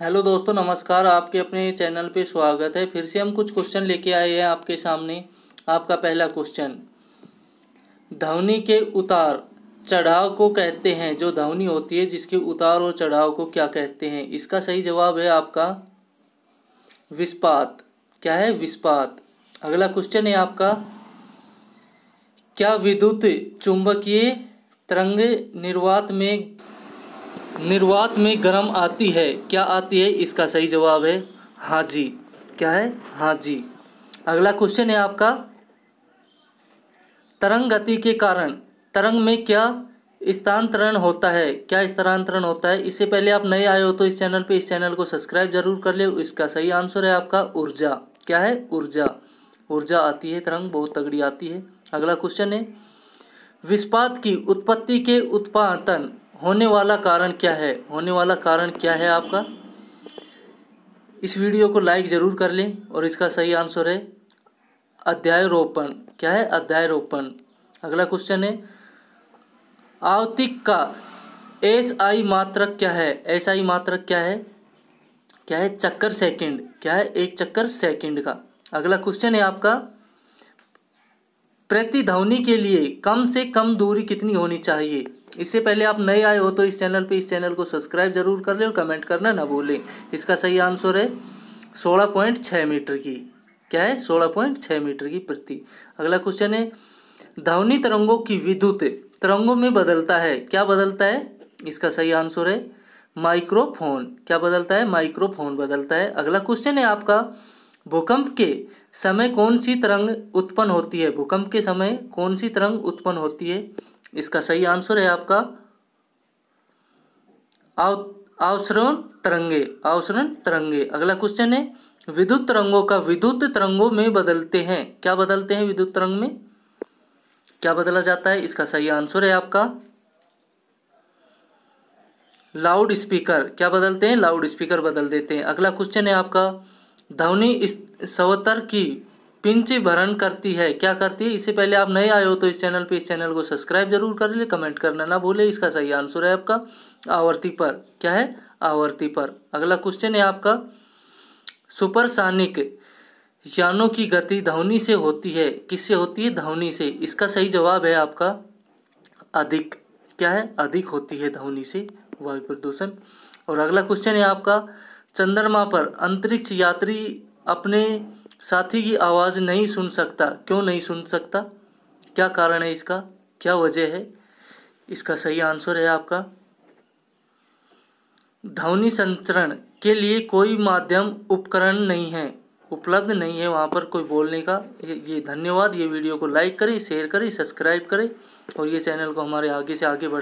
hello दोस्तों नमस्कार आपके अपने चैनल पे स्वागत है फिर से हम कुछ क्वेश्चन लेके आए हैं आपके सामने आपका पहला क्वेश्चन धवनी के उतार चढ़ाव को कहते हैं जो धवनी होती है जिसके उतार और चढ़ाव को क्या कहते हैं इसका सही जवाब है आपका विस्पात क्या है विस्पात अगला क्वेश्चन है आपका क्या विद्युत चुंबकीय तरंग निर्वात में निर्वात में गर्म आती है क्या आती है इसका सही जवाब है हाँ जी क्या है हाँ जी अगला क्वेश्चन है आपका तरंग गति के कारण तरंग में क्या स्थानांतरण होता है क्या स्थानांतरण होता है इससे पहले आप नए आए हो तो इस चैनल पे इस चैनल को सब्सक्राइब जरूर कर ले इसका सही आंसर है आपका ऊर्जा क्या है ऊर्जा ऊर्जा आती है तरंग बहुत तगड़ी आती है अगला क्वेश्चन है विस्पात की उत्पत्ति के उत्पादन होने वाला कारण क्या है होने वाला कारण क्या है आपका इस वीडियो को लाइक ज़रूर कर लें और इसका सही आंसर है अध्याय रोपण क्या है अध्यायरोपण अगला क्वेश्चन है आवतिक का एस आई मात्रक क्या है एस आई मात्रक क्या है क्या है चक्कर सेकंड क्या है एक चक्कर सेकंड का अगला क्वेश्चन है आपका प्रतिध्वनि के लिए कम से कम दूरी कितनी होनी चाहिए इससे पहले आप नए आए हो तो इस चैनल पे इस चैनल को सब्सक्राइब जरूर कर लें और कमेंट करना ना भूलें इसका सही आंसर है सोलह पॉइंट छः मीटर की क्या है सोलह पॉइंट छः मीटर की प्रति अगला क्वेश्चन है धावनी तरंगों की विद्युत तरंगों में बदलता है क्या बदलता है इसका सही आंसर है माइक्रोफोन क्या बदलता है माइक्रोफोन बदलता है अगला क्वेश्चन है आपका भूकंप के समय कौन सी तरंग उत्पन्न होती है भूकंप के समय कौन सी तरंग उत्पन्न होती है इसका सही आंसर है आपका अवसरण तरंगे अवसरण तरंगे अगला क्वेश्चन है विद्युत तरंगों का विद्युत तरंगों में बदलते हैं क्या बदलते हैं विद्युत तरंग में क्या बदला जाता है इसका सही आंसर है आपका लाउड स्पीकर क्या बदलते हैं लाउड स्पीकर बदल देते हैं अगला क्वेश्चन है आपका ध्वनि सवतर की पिंच भरण करती है क्या करती है इससे पहले आप नए आए हो तो इस चैनल पे इस चैनल को सब्सक्राइब जरूर कर ले कमेंट करना ना भूले इसका सही आंसर है आपका आवर्ती पर क्या है आवर्ती पर अगला क्वेश्चन है आपका सुपरसानिक यानों की गति ध्वनि से होती है किससे होती है ध्वनि से इसका सही जवाब है आपका अधिक क्या है अधिक होती है ध्वनि से वायु प्रदूषण और अगला क्वेश्चन है आपका चंद्रमा पर अंतरिक्ष यात्री अपने साथी की आवाज़ नहीं सुन सकता क्यों नहीं सुन सकता क्या कारण है इसका क्या वजह है इसका सही आंसर है आपका ध्वनि संचरण के लिए कोई माध्यम उपकरण नहीं है उपलब्ध नहीं है वहाँ पर कोई बोलने का ये धन्यवाद ये वीडियो को लाइक करें शेयर करें सब्सक्राइब करें और ये चैनल को हमारे आगे से आगे बढ़ा